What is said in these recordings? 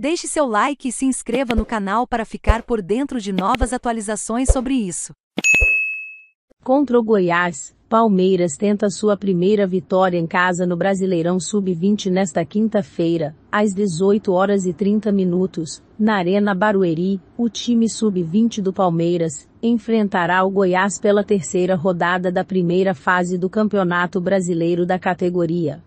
Deixe seu like e se inscreva no canal para ficar por dentro de novas atualizações sobre isso. Contra o Goiás, Palmeiras tenta sua primeira vitória em casa no Brasileirão Sub-20 nesta quinta-feira, às 18 horas e 30 minutos, na Arena Barueri, o time Sub-20 do Palmeiras enfrentará o Goiás pela terceira rodada da primeira fase do Campeonato Brasileiro da categoria,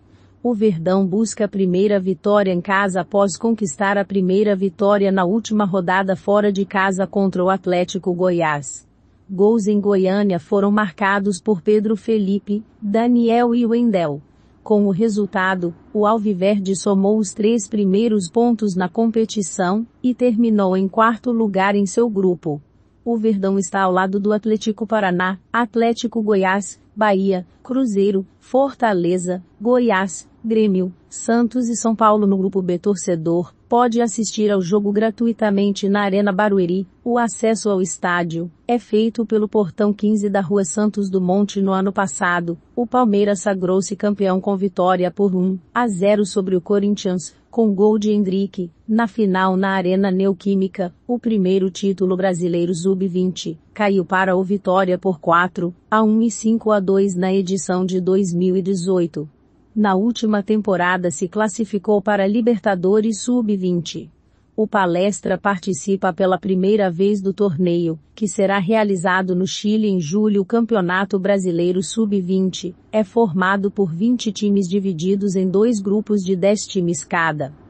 o Verdão busca a primeira vitória em casa após conquistar a primeira vitória na última rodada fora de casa contra o Atlético Goiás. Gols em Goiânia foram marcados por Pedro Felipe, Daniel e Wendel. Com o resultado, o Alviverde somou os três primeiros pontos na competição e terminou em quarto lugar em seu grupo. O Verdão está ao lado do Atlético Paraná, Atlético Goiás, Bahia, Cruzeiro, Fortaleza, Goiás, Grêmio, Santos e São Paulo no grupo B torcedor pode assistir ao jogo gratuitamente na Arena Barueri. O acesso ao estádio é feito pelo portão 15 da Rua Santos do Monte. no ano passado. O Palmeiras sagrou-se campeão com vitória por 1 a 0 sobre o Corinthians com gol de Hendrick, na final na Arena Neoquímica, o primeiro título brasileiro Sub-20, caiu para o Vitória por 4 a 1 e 5 a 2 na edição de 2018. Na última temporada se classificou para Libertadores Sub-20. O Palestra participa pela primeira vez do torneio, que será realizado no Chile em julho. O Campeonato Brasileiro Sub-20 é formado por 20 times divididos em dois grupos de 10 times cada.